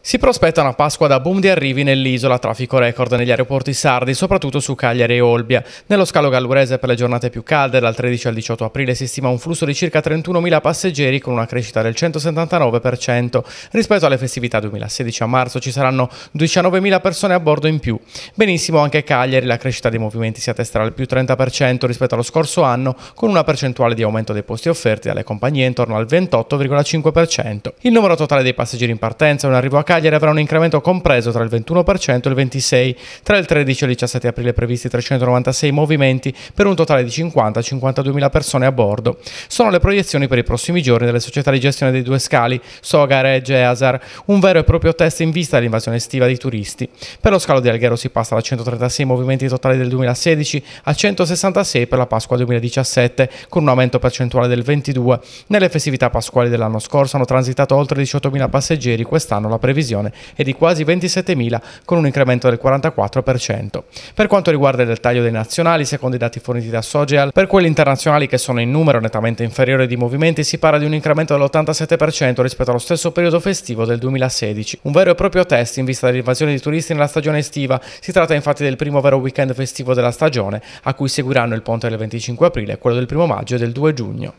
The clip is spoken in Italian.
Si prospetta una Pasqua da boom di arrivi nell'isola, traffico record negli aeroporti sardi, soprattutto su Cagliari e Olbia. Nello scalo gallurese per le giornate più calde, dal 13 al 18 aprile, si stima un flusso di circa 31.000 passeggeri con una crescita del 179%. Rispetto alle festività 2016 a marzo ci saranno 19.000 persone a bordo in più. Benissimo anche Cagliari, la crescita dei movimenti si attesterà al più 30% rispetto allo scorso anno, con una percentuale di aumento dei posti offerti dalle compagnie intorno al 28,5%. Il numero totale dei passeggeri in partenza è un arrivo a Cagliari avrà un incremento compreso tra il 21% e il 26%. Tra il 13 e il 17 aprile previsti 396 movimenti per un totale di 50 52000 persone a bordo. Sono le proiezioni per i prossimi giorni delle società di gestione dei due scali, Soga, Sogar e Geasar, un vero e proprio test in vista dell'invasione estiva dei turisti. Per lo scalo di Alghero si passa da 136 movimenti totali del 2016 a 166 per la Pasqua 2017, con un aumento percentuale del 22. Nelle festività pasquali dell'anno scorso hanno transitato oltre 18.000 passeggeri, quest'anno la previsione previsione e di quasi 27.000 con un incremento del 44%. Per quanto riguarda il dettaglio dei nazionali, secondo i dati forniti da Sogeal, per quelli internazionali che sono in numero nettamente inferiore di movimenti si parla di un incremento dell'87% rispetto allo stesso periodo festivo del 2016, un vero e proprio test in vista dell'invasione di turisti nella stagione estiva. Si tratta infatti del primo vero weekend festivo della stagione, a cui seguiranno il ponte del 25 aprile, quello del 1 maggio e del 2 giugno.